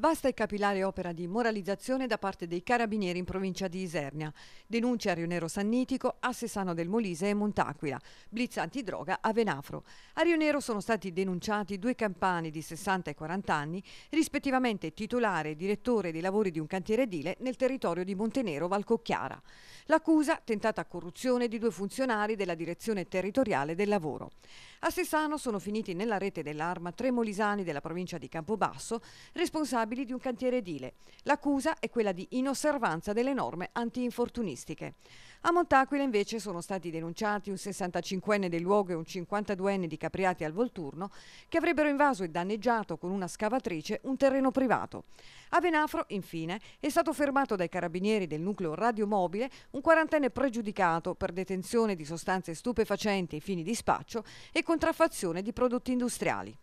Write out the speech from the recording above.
Vasta e capillare opera di moralizzazione da parte dei carabinieri in provincia di Isernia. Denuncia a Rionero Sannitico, a Sesano del Molise e Montaquila. Blitz antidroga a Venafro. A Rionero sono stati denunciati due campani di 60 e 40 anni, rispettivamente titolare e direttore dei lavori di un cantiere edile nel territorio di Montenero Valcocchiara. L'accusa tentata corruzione di due funzionari della direzione territoriale del lavoro. A Sesano sono finiti nella rete dell'arma tre molisani della provincia di Campobasso, responsabili responsabili di un cantiere edile. L'accusa è quella di inosservanza delle norme antinfortunistiche. A Montaquila invece sono stati denunciati un 65enne del luogo e un 52enne di Capriati al Volturno che avrebbero invaso e danneggiato con una scavatrice un terreno privato. A Venafro, infine, è stato fermato dai carabinieri del nucleo radiomobile un quarantenne pregiudicato per detenzione di sostanze stupefacenti ai fini di spaccio e contraffazione di prodotti industriali.